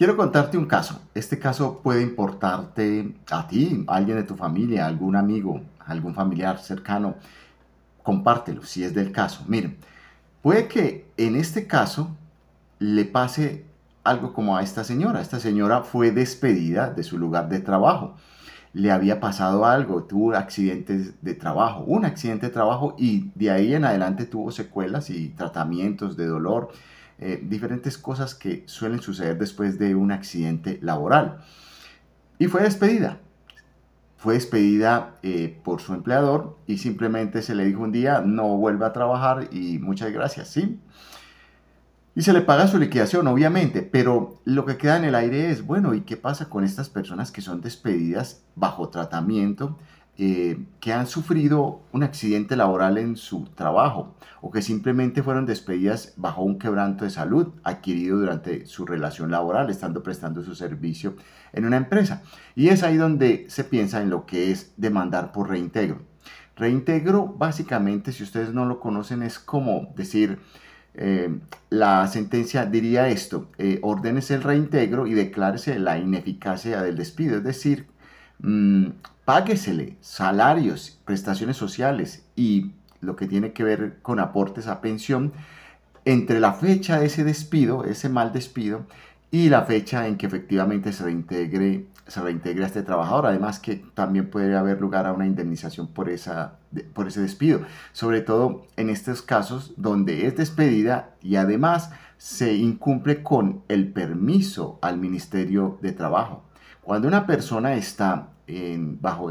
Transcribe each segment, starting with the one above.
Quiero contarte un caso. Este caso puede importarte a ti, a alguien de tu familia, a algún amigo, a algún familiar cercano. Compártelo si es del caso. Miren, puede que en este caso le pase algo como a esta señora. Esta señora fue despedida de su lugar de trabajo. Le había pasado algo, tuvo accidentes de trabajo, un accidente de trabajo y de ahí en adelante tuvo secuelas y tratamientos de dolor eh, diferentes cosas que suelen suceder después de un accidente laboral. Y fue despedida. Fue despedida eh, por su empleador y simplemente se le dijo un día, no vuelva a trabajar y muchas gracias, ¿sí? Y se le paga su liquidación, obviamente, pero lo que queda en el aire es, bueno, ¿y qué pasa con estas personas que son despedidas bajo tratamiento eh, que han sufrido un accidente laboral en su trabajo o que simplemente fueron despedidas bajo un quebranto de salud adquirido durante su relación laboral, estando prestando su servicio en una empresa. Y es ahí donde se piensa en lo que es demandar por reintegro. Reintegro básicamente, si ustedes no lo conocen, es como decir, eh, la sentencia diría esto, eh, el reintegro y declárese la ineficacia del despido, es decir, Mm, páguesele salarios, prestaciones sociales y lo que tiene que ver con aportes a pensión entre la fecha de ese despido, ese mal despido, y la fecha en que efectivamente se reintegre, se a este trabajador. Además que también puede haber lugar a una indemnización por, esa, por ese despido, sobre todo en estos casos donde es despedida y además se incumple con el permiso al Ministerio de Trabajo. Cuando una persona está en, bajo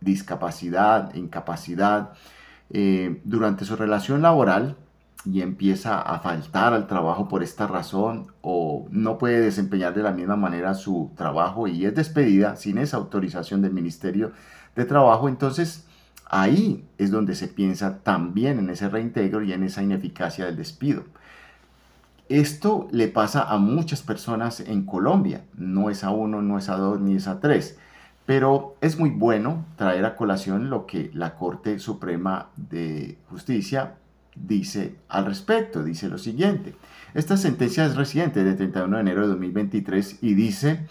discapacidad, incapacidad, eh, durante su relación laboral y empieza a faltar al trabajo por esta razón o no puede desempeñar de la misma manera su trabajo y es despedida sin esa autorización del Ministerio de Trabajo, entonces ahí es donde se piensa también en ese reintegro y en esa ineficacia del despido. Esto le pasa a muchas personas en Colombia, no es a uno, no es a dos, ni es a tres, pero es muy bueno traer a colación lo que la Corte Suprema de Justicia dice al respecto, dice lo siguiente. Esta sentencia es reciente, de 31 de enero de 2023, y dice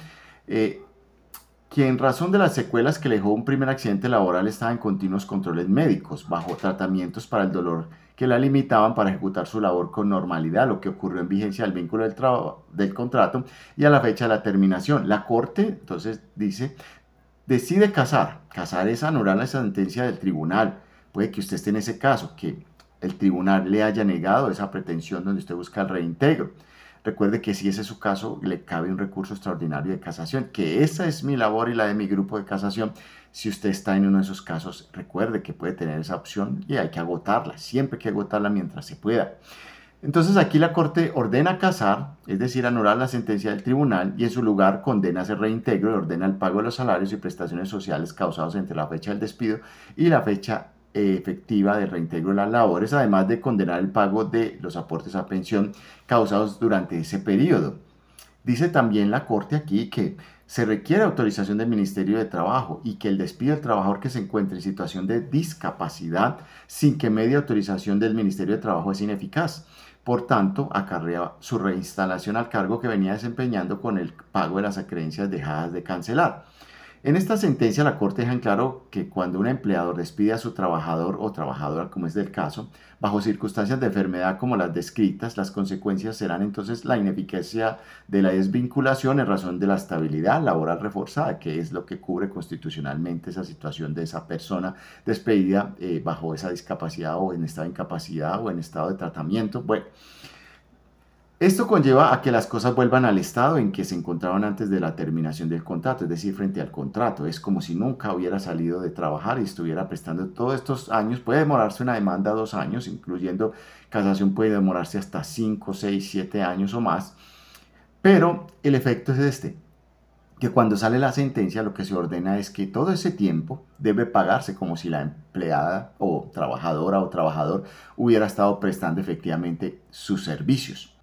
eh, que en razón de las secuelas que le dejó un primer accidente laboral estaba en continuos controles médicos, bajo tratamientos para el dolor que la limitaban para ejecutar su labor con normalidad, lo que ocurrió en vigencia del vínculo del, contrato y a la fecha de la terminación. La Corte, entonces, dice, decide casar. Casar es anular la sentencia del tribunal. Puede que usted esté en ese caso, que el tribunal le haya negado esa pretensión donde usted busca el reintegro. Recuerde que si ese es su caso, le cabe un recurso extraordinario de casación, que esa es mi labor y la de mi grupo de casación. Si usted está en uno de esos casos, recuerde que puede tener esa opción y hay que agotarla, siempre hay que agotarla mientras se pueda. Entonces aquí la Corte ordena casar, es decir, anular la sentencia del tribunal y en su lugar condena ese reintegro y ordena el pago de los salarios y prestaciones sociales causados entre la fecha del despido y la fecha efectiva de reintegro de las labores, además de condenar el pago de los aportes a pensión causados durante ese periodo. Dice también la Corte aquí que se requiere autorización del Ministerio de Trabajo y que el despido del trabajador que se encuentre en situación de discapacidad sin que media autorización del Ministerio de Trabajo es ineficaz. Por tanto, acarrea su reinstalación al cargo que venía desempeñando con el pago de las acreencias dejadas de cancelar. En esta sentencia la Corte deja en claro que cuando un empleador despide a su trabajador o trabajadora, como es del caso, bajo circunstancias de enfermedad como las descritas, las consecuencias serán entonces la ineficacia de la desvinculación en razón de la estabilidad laboral reforzada, que es lo que cubre constitucionalmente esa situación de esa persona despedida eh, bajo esa discapacidad o en estado de incapacidad o en estado de tratamiento. Bueno, esto conlleva a que las cosas vuelvan al estado en que se encontraban antes de la terminación del contrato, es decir, frente al contrato. Es como si nunca hubiera salido de trabajar y estuviera prestando todos estos años. Puede demorarse una demanda dos años, incluyendo casación puede demorarse hasta cinco, seis, siete años o más. Pero el efecto es este, que cuando sale la sentencia lo que se ordena es que todo ese tiempo debe pagarse como si la empleada o trabajadora o trabajador hubiera estado prestando efectivamente sus servicios.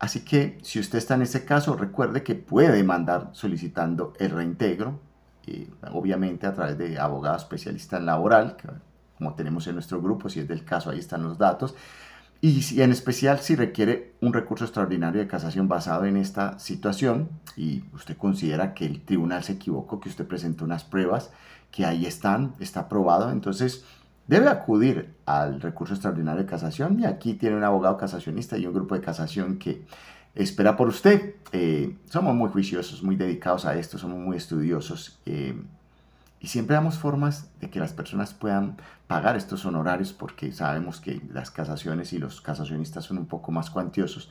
Así que si usted está en ese caso, recuerde que puede mandar solicitando el reintegro, eh, obviamente a través de abogado especialista en laboral, como tenemos en nuestro grupo, si es del caso, ahí están los datos. Y en especial si requiere un recurso extraordinario de casación basado en esta situación y usted considera que el tribunal se equivocó, que usted presentó unas pruebas que ahí están, está aprobado, entonces debe acudir al recurso extraordinario de casación y aquí tiene un abogado casacionista y un grupo de casación que espera por usted. Eh, somos muy juiciosos, muy dedicados a esto, somos muy estudiosos eh, y siempre damos formas de que las personas puedan pagar estos honorarios porque sabemos que las casaciones y los casacionistas son un poco más cuantiosos.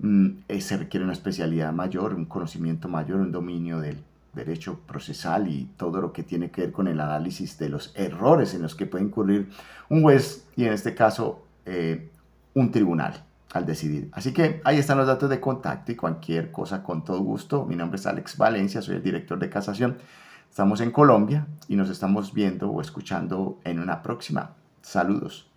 Mm, eh, se requiere una especialidad mayor, un conocimiento mayor, un dominio del derecho procesal y todo lo que tiene que ver con el análisis de los errores en los que puede incurrir un juez y en este caso eh, un tribunal al decidir. Así que ahí están los datos de contacto y cualquier cosa con todo gusto. Mi nombre es Alex Valencia, soy el director de casación. Estamos en Colombia y nos estamos viendo o escuchando en una próxima. Saludos.